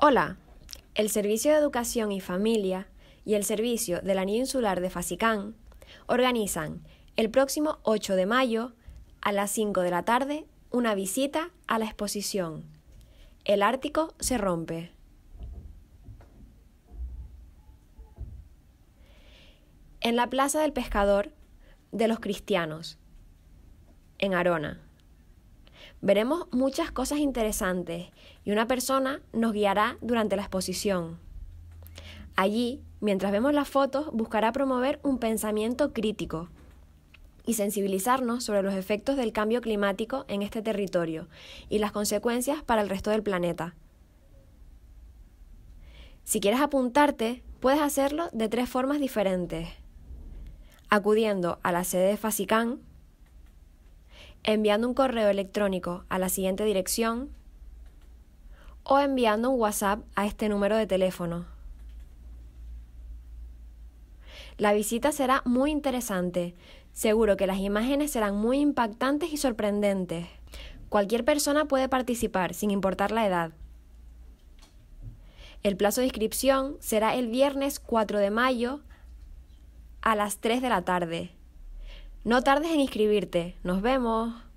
Hola, el Servicio de Educación y Familia y el Servicio la la Insular de Fasicán organizan el próximo 8 de mayo a las 5 de la tarde una visita a la exposición El Ártico se rompe. En la Plaza del Pescador de los Cristianos, en Arona. Veremos muchas cosas interesantes y una persona nos guiará durante la exposición. Allí, mientras vemos las fotos, buscará promover un pensamiento crítico y sensibilizarnos sobre los efectos del cambio climático en este territorio y las consecuencias para el resto del planeta. Si quieres apuntarte, puedes hacerlo de tres formas diferentes. Acudiendo a la sede de FASICAN, enviando un correo electrónico a la siguiente dirección o enviando un WhatsApp a este número de teléfono. La visita será muy interesante. Seguro que las imágenes serán muy impactantes y sorprendentes. Cualquier persona puede participar, sin importar la edad. El plazo de inscripción será el viernes 4 de mayo a las 3 de la tarde. No tardes en inscribirte. Nos vemos.